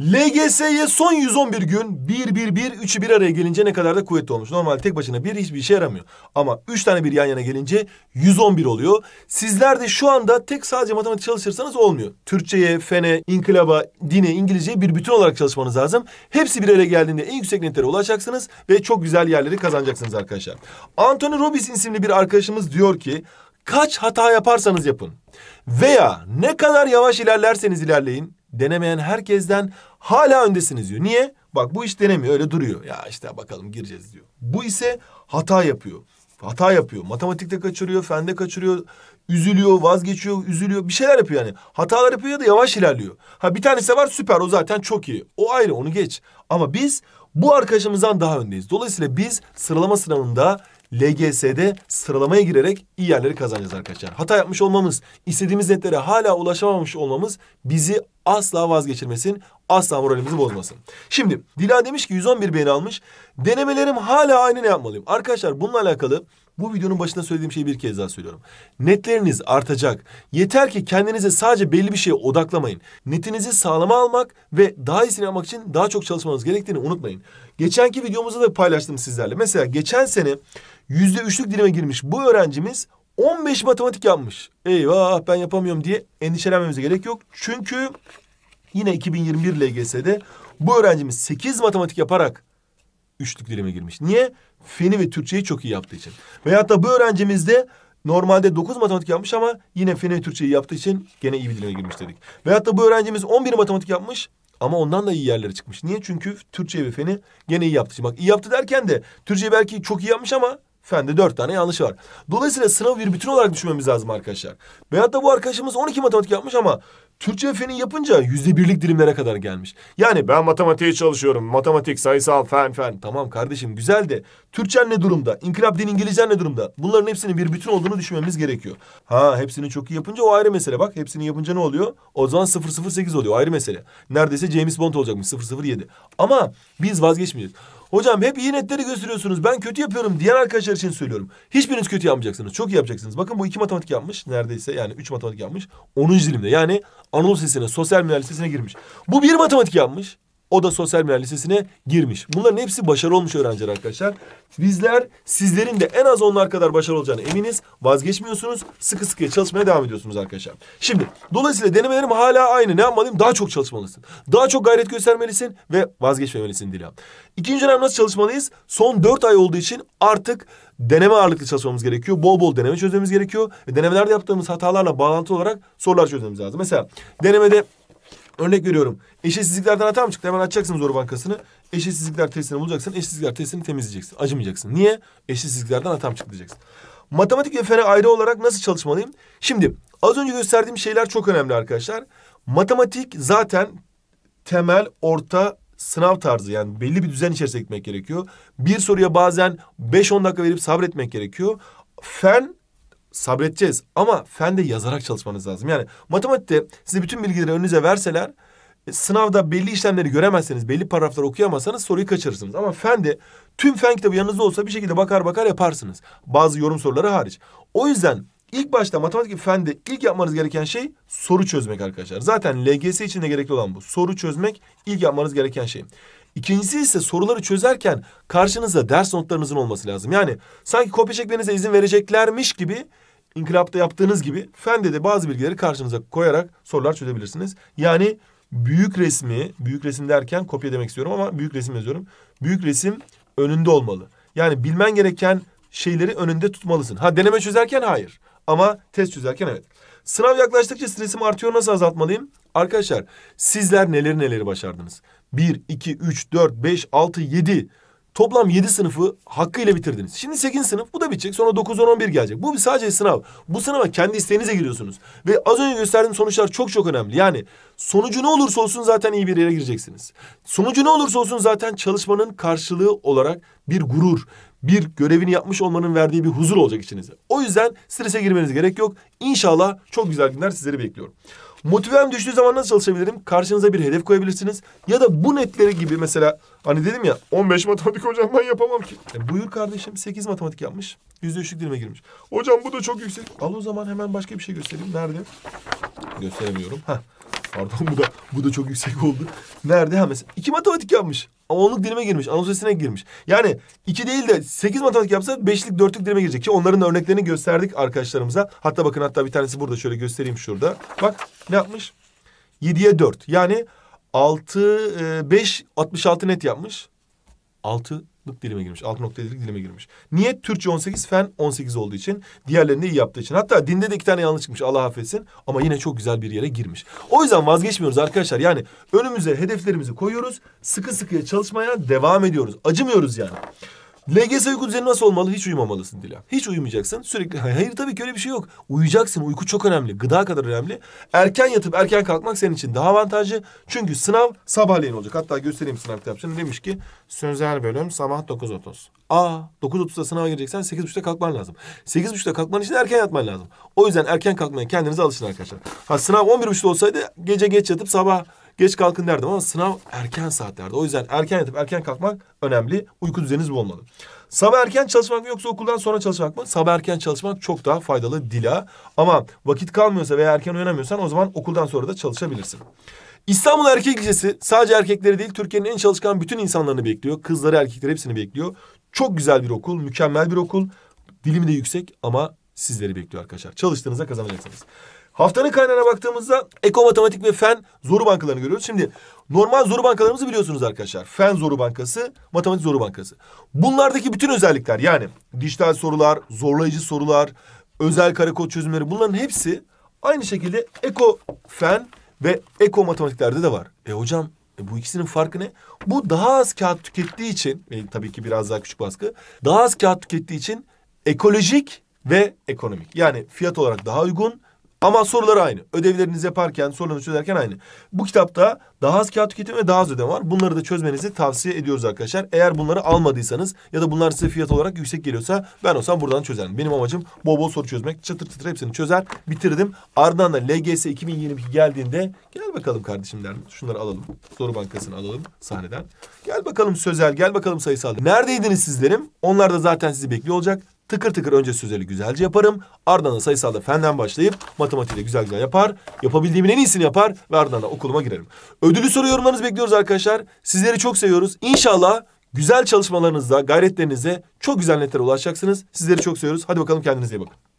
LGS'ye son 111 gün 1 1 1 3'ü bir araya gelince ne kadar da kuvvetli olmuş. Normalde tek başına bir hiçbir işe yaramıyor. Ama 3 tane bir yan yana gelince 111 oluyor. Sizler de şu anda tek sadece matematik çalışırsanız olmuyor. Türkçeye, fene, inkılaba, dine, İngilizceye bir bütün olarak çalışmanız lazım. Hepsi bir araya geldiğinde en yüksek netlere ulaşacaksınız ve çok güzel yerleri kazanacaksınız arkadaşlar. Anthony Robbins isimli bir arkadaşımız diyor ki kaç hata yaparsanız yapın veya ne kadar yavaş ilerlerseniz ilerleyin denemeyen herkesten hala öndesiniz diyor. Niye? Bak bu iş denemiyor öyle duruyor. Ya işte bakalım gireceğiz diyor. Bu ise hata yapıyor. Hata yapıyor. Matematikte kaçırıyor, fende kaçırıyor. Üzülüyor, vazgeçiyor, üzülüyor. Bir şeyler yapıyor yani. Hatalar yapıyor ya da yavaş ilerliyor. Ha bir tanesi var süper o zaten çok iyi. O ayrı onu geç. Ama biz bu arkadaşımızdan daha öndeyiz. Dolayısıyla biz sıralama sınavında LGS'de sıralamaya girerek iyi yerleri kazanacağız arkadaşlar. Hata yapmış olmamız, istediğimiz netlere hala ulaşamamış olmamız bizi asla vazgeçirmesin, asla moralimizi bozmasın. Şimdi Dila demiş ki 111 beğeni almış. Denemelerim hala aynı ne yapmalıyım? Arkadaşlar bununla alakalı bu videonun başında söylediğim şeyi bir kez daha söylüyorum. Netleriniz artacak. Yeter ki kendinize sadece belli bir şeye odaklamayın. Netinizi sağlama almak ve daha iyisini yapmak için daha çok çalışmanız gerektiğini unutmayın. Geçenki videomuzu da paylaştım sizlerle. Mesela geçen sene yüzde üçlük dilime girmiş bu öğrencimiz 15 matematik yapmış. Eyvah ben yapamıyorum diye endişelenmemize gerek yok. Çünkü yine 2021 LGS'de bu öğrencimiz 8 matematik yaparak üçlük dilime girmiş. Niye? Feni ve Türkçeyi çok iyi yaptığı için. Veyahut da bu öğrencimiz de normalde 9 matematik yapmış ama yine Feni ve Türkçeyi yaptığı için gene iyi bir dilime girmiş dedik. Veyahut da bu öğrencimiz 11 matematik yapmış ama ondan da iyi yerlere çıkmış. Niye? Çünkü Türkçe ve Feni gene iyi yaptı. bak iyi yaptı derken de Türkçe belki çok iyi yapmış ama Fende dört tane yanlış var. Dolayısıyla sınavı bir bütün olarak düşünmemiz lazım arkadaşlar. Veyahut da bu arkadaşımız 12 matematik yapmış ama Türkçe ve feni yapınca yüzde birlik dilimlere kadar gelmiş. Yani ben matematiğe çalışıyorum. Matematik, sayısal, fen, fen. Tamam kardeşim güzel de Türkçen ne durumda? İnkılap din İngilizcen ne durumda? Bunların hepsinin bir bütün olduğunu düşünmemiz gerekiyor. Ha hepsini çok iyi yapınca o ayrı mesele. Bak hepsini yapınca ne oluyor? O zaman 008 oluyor ayrı mesele. Neredeyse James Bond olacakmış 007. Ama biz vazgeçmeyeceğiz. Hocam hep iyi netleri gösteriyorsunuz. Ben kötü yapıyorum diyen arkadaşlar için söylüyorum. Hiçbiriniz kötü yapmayacaksınız. Çok iyi yapacaksınız. Bakın bu iki matematik yapmış. Neredeyse yani üç matematik yapmış. Onuncu dilimde. Yani Anadolu Sesi'ne, Sosyal Mühendis Sesi'ne girmiş. Bu bir matematik yapmış. O da sosyal medya lisesine girmiş. Bunların hepsi başarılı olmuş öğrenciler arkadaşlar. Bizler sizlerin de en az onlar kadar başarılı olacağına eminiz. Vazgeçmiyorsunuz. Sıkı sıkıya çalışmaya devam ediyorsunuz arkadaşlar. Şimdi dolayısıyla denemelerim hala aynı. Ne yapmalıyım? Daha çok çalışmalısın. Daha çok gayret göstermelisin ve vazgeçmemelisin Dilan. İkinci dönem nasıl çalışmalıyız? Son dört ay olduğu için artık deneme ağırlıklı çalışmamız gerekiyor. Bol bol deneme çözmemiz gerekiyor. Ve denemelerde yaptığımız hatalarla bağlantılı olarak sorular çözmemiz lazım. Mesela denemede Örnek veriyorum. Eşitsizliklerden hata mı çıktı? Hemen açacaksın zor bankasını. Eşitsizlikler testini bulacaksın. Eşitsizlikler testini temizleyeceksin. Acımayacaksın. Niye? Eşitsizliklerden hata mı çıktı diyeceksin. Matematik ve fen ayrı olarak nasıl çalışmalıyım? Şimdi az önce gösterdiğim şeyler çok önemli arkadaşlar. Matematik zaten temel, orta, sınav tarzı yani belli bir düzen içerisinde gitmek gerekiyor. Bir soruya bazen 5-10 dakika verip sabretmek gerekiyor. Fen sabredeceğiz ama fen de yazarak çalışmanız lazım. Yani matematikte size bütün bilgileri önünüze verseler e, sınavda belli işlemleri göremezseniz, belli paragrafları okuyamazsanız soruyu kaçırırsınız. Ama fen de tüm fen kitabı yanınızda olsa bir şekilde bakar bakar yaparsınız. Bazı yorum soruları hariç. O yüzden ilk başta matematik fende ilk yapmanız gereken şey soru çözmek arkadaşlar. Zaten LGS için de gerekli olan bu. Soru çözmek ilk yapmanız gereken şey. İkincisi ise soruları çözerken karşınızda ders notlarınızın olması lazım. Yani sanki kopya çekmenize izin vereceklermiş gibi İnkılapta yaptığınız gibi fende de bazı bilgileri karşınıza koyarak sorular çözebilirsiniz. Yani büyük resmi, büyük resim derken kopya demek istiyorum ama büyük resim yazıyorum. Büyük resim önünde olmalı. Yani bilmen gereken şeyleri önünde tutmalısın. Ha deneme çözerken hayır ama test çözerken evet. Sınav yaklaştıkça stresim artıyor nasıl azaltmalıyım? Arkadaşlar sizler neleri neleri başardınız? 1, 2, 3, 4, 5, 6, 7 Toplam 7 sınıfı hakkıyla bitirdiniz. Şimdi 8 sınıf bu da bitecek. Sonra 9, 10, 11 gelecek. Bu sadece sınav. Bu sınava kendi isteğinize giriyorsunuz. Ve az önce gösterdiğim sonuçlar çok çok önemli. Yani sonucu ne olursa olsun zaten iyi bir yere gireceksiniz. Sonucu ne olursa olsun zaten çalışmanın karşılığı olarak bir gurur, bir görevini yapmış olmanın verdiği bir huzur olacak içinize. O yüzden strese girmeniz gerek yok. İnşallah çok güzel günler sizleri bekliyorum. Motivem düştüğü zaman nasıl çalışabilirim? Karşınıza bir hedef koyabilirsiniz. Ya da bu netleri gibi mesela hani dedim ya 15 matematik hocam ben yapamam ki. E, buyur kardeşim 8 matematik yapmış. Yüzde üçlük dilime girmiş. Hocam bu da çok yüksek. Al o zaman hemen başka bir şey göstereyim. Nerede? Gösteremiyorum. Heh. Pardon bu da bu da çok yüksek oldu. Nerede? Ha mesela iki matematik yapmış onluk dilime girmiş. Anonsesine girmiş. Yani iki değil de sekiz matematik yapsa beşlik dörtlük dilime girecek. Ki onların örneklerini gösterdik arkadaşlarımıza. Hatta bakın hatta bir tanesi burada şöyle göstereyim şurada. Bak ne yapmış? Yediye dört. Yani altı e, beş altmış altı net yapmış. Altı 6.7'lik dilime girmiş. 6.7'lik dilime girmiş. Niye? Türkçe 18, fen 18 olduğu için. Diğerlerini iyi yaptığı için. Hatta dinde de iki tane yanlış çıkmış Allah affetsin. Ama yine çok güzel bir yere girmiş. O yüzden vazgeçmiyoruz arkadaşlar. Yani önümüze hedeflerimizi koyuyoruz. Sıkı sıkıya çalışmaya devam ediyoruz. Acımıyoruz yani. LGS uyku düzeni nasıl olmalı? Hiç uyumamalısın Dila. Hiç uyumayacaksın. Sürekli hayır tabii ki öyle bir şey yok. Uyuyacaksın. Uyku çok önemli. Gıda kadar önemli. Erken yatıp erken kalkmak senin için daha avantajlı. Çünkü sınav sabahleyin olacak. Hatta göstereyim sınav kitapçığını. Demiş ki sözel bölüm sabah 9.30. Aa 9.30'da sınava gireceksen 8.30'da kalkman lazım. 8.30'da kalkman için erken yatman lazım. O yüzden erken kalkmaya kendinize alışın arkadaşlar. Ha sınav 11.30'da olsaydı gece geç yatıp sabah Geç kalkın derdim ama sınav erken saatlerde. O yüzden erken yatıp erken kalkmak önemli. Uyku düzeniniz bu olmalı. Sabah erken çalışmak mı yoksa okuldan sonra çalışmak mı? Sabah erken çalışmak çok daha faydalı Dila. Ama vakit kalmıyorsa veya erken uyanamıyorsan o zaman okuldan sonra da çalışabilirsin. İstanbul Erkek Lisesi sadece erkekleri değil Türkiye'nin en çalışkan bütün insanlarını bekliyor. Kızları erkekleri hepsini bekliyor. Çok güzel bir okul, mükemmel bir okul. Dilimi de yüksek ama sizleri bekliyor arkadaşlar. Çalıştığınızda kazanacaksınız. Haftanın kaynağına baktığımızda Eko Matematik ve Fen Zoru Bankalarını görüyoruz. Şimdi normal zoru bankalarımızı biliyorsunuz arkadaşlar. Fen Zoru Bankası, Matematik Zoru Bankası. Bunlardaki bütün özellikler yani dijital sorular, zorlayıcı sorular, özel karekod çözümleri bunların hepsi aynı şekilde Eko Fen ve Eko Matematikler'de de var. E hocam e bu ikisinin farkı ne? Bu daha az kağıt tükettiği için, e, tabii ki biraz daha küçük baskı, daha az kağıt tükettiği için ekolojik ve ekonomik. Yani fiyat olarak daha uygun ama sorular aynı. Ödevlerinizi yaparken, sorularını çözerken aynı. Bu kitapta daha az kağıt tüketimi ve daha az ödem var. Bunları da çözmenizi tavsiye ediyoruz arkadaşlar. Eğer bunları almadıysanız ya da bunlar size fiyat olarak yüksek geliyorsa ben olsam buradan çözerim. Benim amacım bol bol soru çözmek. Çatır çatır hepsini çözer, bitirdim. Ardından da LGS 2022 geldiğinde gel bakalım kardeşim derim. Şunları alalım. Soru bankasını alalım sahneden. Gel bakalım sözel, gel bakalım sayısal. Neredeydiniz sizlerim? Onlar da zaten sizi bekliyor olacak. Tıkır tıkır önce sözeli güzelce yaparım. Ardından da sayısalda fenden başlayıp matematiği de güzel güzel yapar. Yapabildiğimin en iyisini yapar ve ardından da okuluma girerim. Ödülü soru yorumlarınızı bekliyoruz arkadaşlar. Sizleri çok seviyoruz. İnşallah güzel çalışmalarınızda, gayretlerinizde çok güzel netlere ulaşacaksınız. Sizleri çok seviyoruz. Hadi bakalım kendinize iyi bakın.